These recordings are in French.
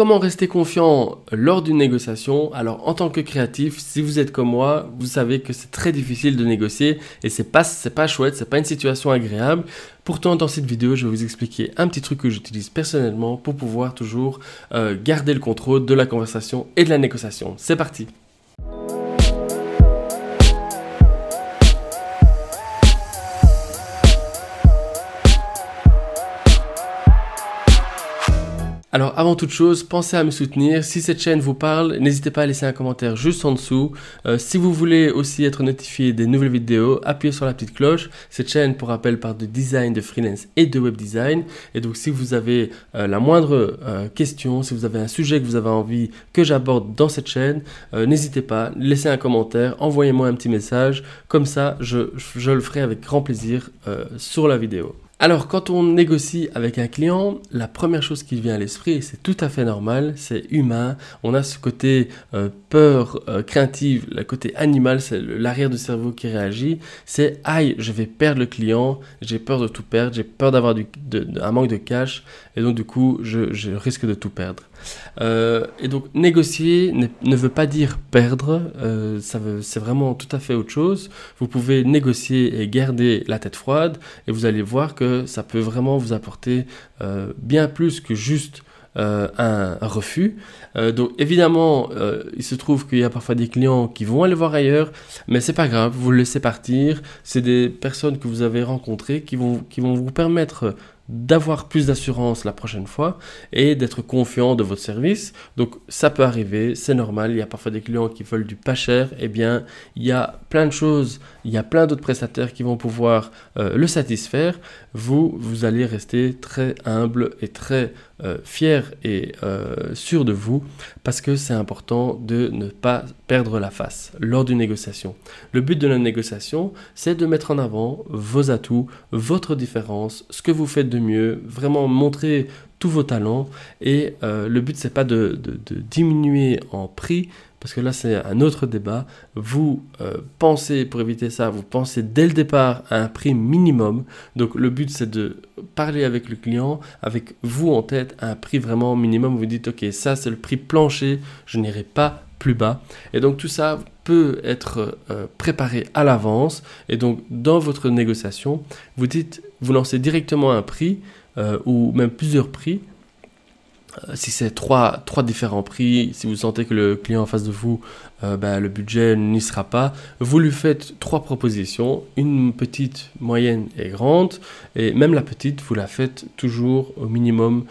Comment rester confiant lors d'une négociation Alors en tant que créatif, si vous êtes comme moi, vous savez que c'est très difficile de négocier et c'est pas c'est pas chouette, c'est pas une situation agréable. Pourtant, dans cette vidéo, je vais vous expliquer un petit truc que j'utilise personnellement pour pouvoir toujours euh, garder le contrôle de la conversation et de la négociation. C'est parti. Alors avant toute chose, pensez à me soutenir. Si cette chaîne vous parle, n'hésitez pas à laisser un commentaire juste en dessous. Euh, si vous voulez aussi être notifié des nouvelles vidéos, appuyez sur la petite cloche. Cette chaîne, pour rappel, parle de design, de freelance et de web design. Et donc si vous avez euh, la moindre euh, question, si vous avez un sujet que vous avez envie que j'aborde dans cette chaîne, n'hésitez pas, laissez un commentaire, envoyez-moi un petit message. Comme ça, je, le ferai avec grand plaisir sur la vidéo. Alors, quand on négocie avec un client, la première chose qui vient à l'esprit, c'est tout à fait normal, c'est humain. On a ce côté euh, peur, euh, craintive, le côté animal, c'est l'arrière du cerveau qui réagit. C'est aïe, je vais perdre le client, j'ai peur de tout perdre, j'ai peur d'avoir un manque de cash, et donc du coup, je, risque de tout perdre. Euh, et donc, négocier ne, ne, veut pas dire perdre, c'est vraiment tout à fait autre chose. Vous pouvez négocier et garder la tête froide, et vous allez voir que ça peut vraiment vous apporter euh, bien plus que juste euh, un, refus. Euh, donc évidemment, il se trouve qu'il y a parfois des clients qui vont aller voir ailleurs, mais c'est pas grave, vous le laissez partir. C'est des personnes que vous avez rencontrées qui vont, qui vont vous permettre d'avoir plus d'assurance la prochaine fois et d'être confiant de votre service. Donc ça peut arriver, c'est normal, il y a parfois des clients qui veulent du pas cher, et eh bien il y a plein de choses, il y a plein d'autres prestataires qui vont pouvoir euh, le satisfaire. Vous, vous allez rester très humble et très euh, fier et euh, sûr de vous parce que c'est important de ne pas perdre la face lors d'une négociation. Le but de la négociation, c'est de mettre en avant vos atouts, votre différence, ce que vous faites de mieux, vraiment montrer tous vos talents. Et euh, le but, c'est pas de, diminuer en prix, parce que là, c'est un autre débat. Vous euh, pensez, pour éviter ça, vous pensez dès le départ à un prix minimum. Donc, le but, c'est de parler avec le client, avec vous en tête, un prix vraiment minimum. Vous dites, OK, ça, c'est le prix plancher, je n'irai pas plus bas. Et donc, tout ça, peut être euh, préparé à l'avance et donc dans votre négociation, vous dites vous lancez directement un prix euh, ou même plusieurs prix. Euh, si c'est trois, trois différents prix, si vous sentez que le client en face de vous, euh, bah, le budget n'y sera pas, vous lui faites trois propositions, une petite, moyenne et grande, et même la petite, vous la faites toujours au minimum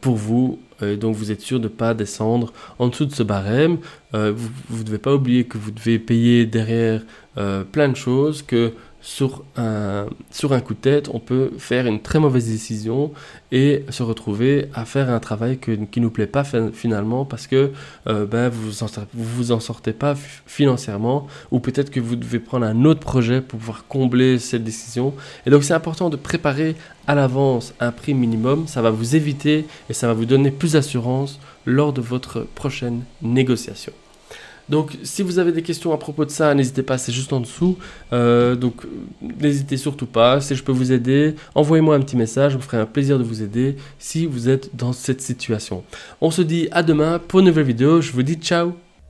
pour vous, donc vous êtes sûr de ne pas descendre en dessous de ce barème. vous ne devez pas oublier que vous devez payer derrière plein de choses, que sur un, coup de tête, on peut faire une très mauvaise décision et se retrouver à faire un travail qui ne nous plaît pas finalement parce que euh, ben, vous ne vous en sortez pas financièrement ou peut-être que vous devez prendre un autre projet pour pouvoir combler cette décision. Et donc c'est important de préparer à l'avance un prix minimum, ça va vous éviter et ça va vous donner plus d'assurance lors de votre prochaine négociation. Donc si vous avez des questions à propos de ça, n'hésitez pas, c'est juste en dessous. Euh, donc n'hésitez surtout pas, si je peux vous aider, envoyez-moi un petit message, je vous ferai un plaisir de vous aider si vous êtes dans cette situation. On se dit à demain pour une nouvelle vidéo, je vous dis ciao